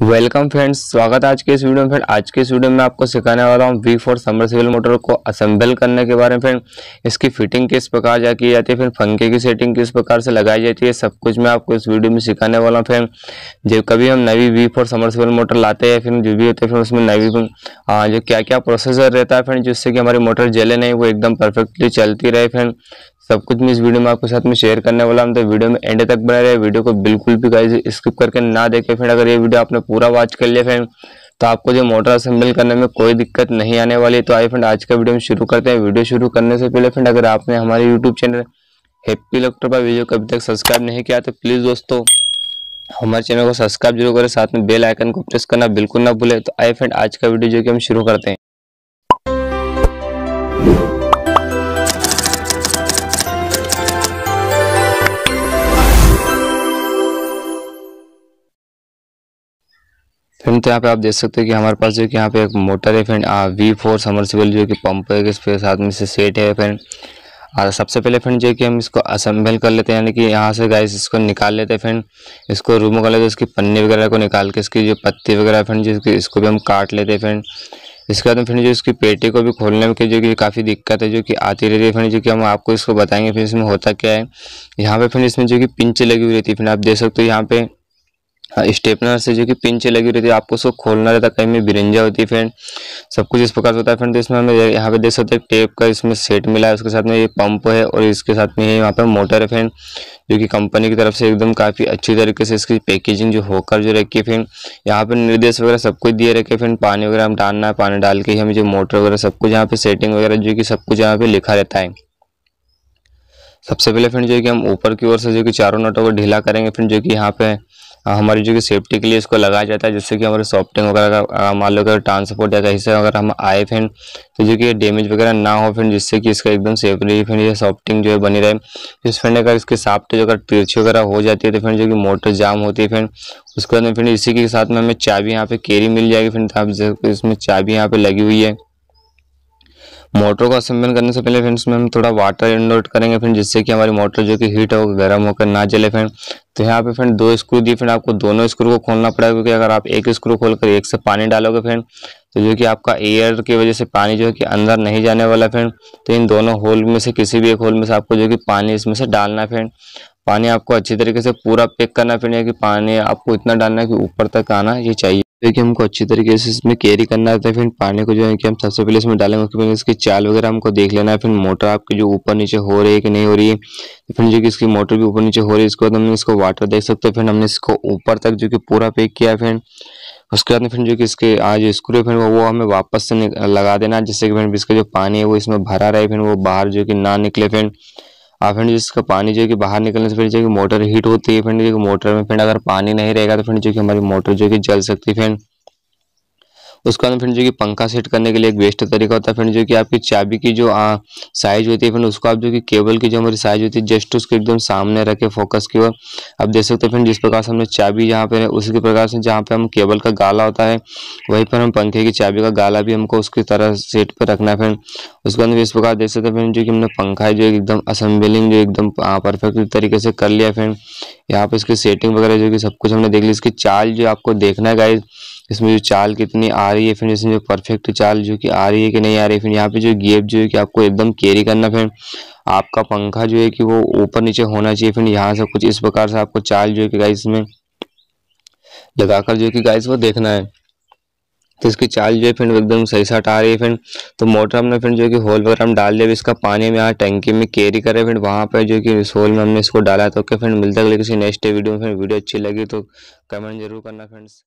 welcome friends स्वागत है आज के इस वीडियो में फ्रेंड आज के इस वीडियो में आपको सिखाने वाला हूँ वी फोर समरसेबल मोटर को असेंबल करने के बारे में फ्रेंड इसकी फिटिंग किस प्रकार जा की जाती है फिर पंखे की सेटिंग किस प्रकार से लगाई जाती है सब कुछ मैं आपको इस वीडियो में सिखाने वाला हूँ फ्रेंड जब कभी हम नवी वी फोर समरसेबल मोटर लाते हैं फिर जो भी होते हैं फिर उसमें नवी जो क्या क्या प्रोसेसर रहता है फ्रेंड जिससे कि हमारी मोटर जले नहीं वो एकदम परफेक्टली चलती रहे फ्रेंड सब कुछ मैं इस वीडियो में आपके साथ में शेयर करने वाला हूँ तो वीडियो में एंड तक बना रहे वीडियो को बिल्कुल भी गाइज स्किप करके ना देखें फ्रेंड अगर ये वीडियो आपने पूरा वॉच कर लिया फ्रेंड तो आपको जो मोटर असेंबल करने में कोई दिक्कत नहीं आने वाली है तो आई फ्रेंड आज का वीडियो हम शुरू करते हैं वीडियो शुरू करने से पहले फ्रेंड अगर आपने हमारे यूट्यूब चैनल हैप्पी इलेक्ट्रोपा पर वीडियो को अभी तक सब्सक्राइब नहीं किया तो प्लीज़ दोस्तों हमारे चैनल को सब्सक्राइब जरूर करें साथ में बेल आइकन को प्रेस करना बिल्कुल ना भूले तो आई फ्रेंड आज का वीडियो जो कि हम शुरू करते हैं फ्रेंड तो यहाँ पे आप देख सकते हो कि हमारे पास जो कि यहाँ पे एक मोटर है फ्रेंड वी फोर समर्सिबल जो कि पंप है इसके साथ में से सेट है फ्रेंड और सबसे पहले फ्रेंड जो कि हम इसको असम्बल कर लेते हैं यानी कि यहाँ से गाइस इसको निकाल लेते हैं फ्रेंड इसको रूम कर लेते हैं इसकी पन्नी वगैरह को निकाल के इसकी जो पत्ती वगैरह फ्रेंड जो इसको भी हम काट लेते हैं फ्रेंड इसके बाद फ्रेंड जो इसकी पेटी को भी खोलने में जो कि काफ़ी दिक्कत है जो कि आती रहती है फ्रेंड जो कि हम आपको इसको बताएंगे फिर इसमें होता क्या है यहाँ पे फ्रेंड इसमें जो कि पिंच लगी हुई रहती है फ्रेंड आप देख सकते हो यहाँ पे हाँ, स्टेपनर से जो कि पिन लगी रहती है आपको उसको खोलना रहता है कहीं में बिरंजा होती है फ्रेंड सब कुछ इस प्रकार से होता है फ्रेंड तो इसमें हमें यहाँ पे देख सकते हैं टेप का इसमें सेट मिला है उसके साथ में ये पंप है और इसके साथ में यहाँ पे मोटर है फ्रेंड जो कि कंपनी की तरफ से एकदम काफ़ी अच्छी तरीके से इसकी पैकेजिंग जो होकर जो रखी है फ्रेंड यहाँ पर निर्देश वगैरह सब कुछ दिए रखे फ्रेंड पानी वगैरह हम डालना है पानी डाल के हमें जो मोटर वगैरह सब कुछ यहाँ पे सेटिंग वगैरह जो कि सब कुछ यहाँ पे लिखा रहता है सबसे पहले फ्रेंड जो है कि हम ऊपर की ओर से जो कि चारों नटों को ढीला करेंगे फ्रेंड जो कि यहाँ पे हमारी जो कि सेफ्टी के लिए इसको लगाया जाता है जिससे कि हमारे सॉफ्टिंग वगैरह का मान लो अगर ट्रांसपोर्ट या कहीं से अगर हम आए फिर तो जो कि डैमेज वगैरह ना हो फिर जिससे कि इसका एकदम सेफली फिर ये सॉफ्टिंग जो है बनी रहे फिर फिर अगर इसके साफ्ट जो अगर तिरछी वगैरह हो जाती है तो फिर जो कि मोटर जाम होती है फिर उसके बाद फिर इसी के साथ में हमें चाबी यहाँ पे कैरी मिल जाएगी फिर इसमें चाबी यहाँ पे लगी हुई है मोटर को असेंबल करने से पहले फ्रेंड्स में हम थोड़ा वाटर इनलोड करेंगे फ्रेंड जिससे कि हमारी मोटर जो कि हीट हो गर्म होकर ना जले फ्रेंड तो यहाँ पे फ्रेंड दो स्क्रू दी फ्रेंड आपको दोनों स्क्रू को खोलना पड़ेगा क्योंकि अगर आप एक स्क्रू खोलकर एक से पानी डालोगे फ्रेंड तो जो कि आपका एयर की वजह से पानी जो है कि अंदर नहीं जाने वाला फ्रेंड तो इन दोनों होल में से किसी भी एक होल में से आपको जो कि पानी इसमें से डालना फ्रेंड पानी आपको अच्छी तरीके से पूरा पैक करना फ्रेंड कि पानी आपको इतना डालना है कि ऊपर तक आना ये चाहिए कि हमको अच्छी तरीके से इसमें कैरी करना रहता है फिर पानी को जो है कि हम सबसे पहले इसमें डालेंगे उसके पहले इसकी चाल वगैरह हमको देख लेना है फिर मोटर आपकी जो ऊपर नीचे हो रही है कि नहीं हो रही है तो फिर जो कि इसकी मोटर भी ऊपर नीचे हो रही है इसके बाद हमने इसको वाटर देख सकते हैं फिर हमने इसको ऊपर तक जो कि पूरा पैक किया फिर उसके बाद फिर जो कि इसके आज स्क्रू है फिर वो हमें वापस से लगा देना जिससे कि फिर इसका जो पानी है वो इसमें भरा रहे फिर वो बाहर जो कि ना निकले फिर और फ्रेंड इसका पानी जो कि बाहर निकलने से फिर जो कि मोटर हीट होती है फ्रेंड जो कि मोटर में फ्रेंड अगर पानी नहीं रहेगा तो फ्रेंड जो कि हमारी मोटर जो कि जल सकती है फ्रेंड उसके बाद फ्रेंड जो कि पंखा सेट करने के लिए एक बेस्ट तरीका होता है फ्रेंड जो कि आपकी चाबी की जो साइज होती है फ्रेंड उसको आप जो कि केबल की जो हमारी साइज होती है जस्ट उसके एकदम सामने रखे फोकस की ओर आप देख सकते हैं फ्रेंड जिस प्रकार से हमने चाबी जहाँ पर उसी प्रकार से जहाँ पर हम केबल का गाला होता है वहीं पर हम पंखे की चाबी का गाला भी हमको उसकी तरह सेट पर रखना है फ्रेंड उसके बाद इस प्रकार देख सकते हैं फ्रेंड जो कि हमने पंखा है जो एकदम असम्बलिंग जो एकदम परफेक्ट तरीके से कर लिया फ्रेंड यहाँ पर इसकी सेटिंग वगैरह जो कि सब कुछ हमने देख लिया इसकी चाल जो आपको देखना है गाइज इसमें जो चाल कितनी आ रही है फ्रेंड इसमें जो परफेक्ट चाल जो कि आ रही है कि नहीं आ रही है फ्रेंड यहाँ पे जो गेप जो है कि आपको एकदम कैरी करना फ्रेंड आपका पंखा जो है कि वो ऊपर नीचे होना चाहिए फिर यहाँ से कुछ इस प्रकार से आपको चाल जो है कि गाइस में लगाकर जो है कि गाइस वो देखना है तो इसकी चाल जो है फिर एकदम सही साट आ रही है फिर तो मोटर हमने फिर जो कि होल वगैरह हम डाल दिया इसका पानी हम यहाँ टंकी में कैरी करें फिर वहाँ पर जो कि इस होल में हमने इसको डाला तो ओके फिर मिलता है किसी नेक्स्ट वीडियो में फिर वीडियो अच्छी लगी तो कमेंट जरूर करना फ्रेंड्स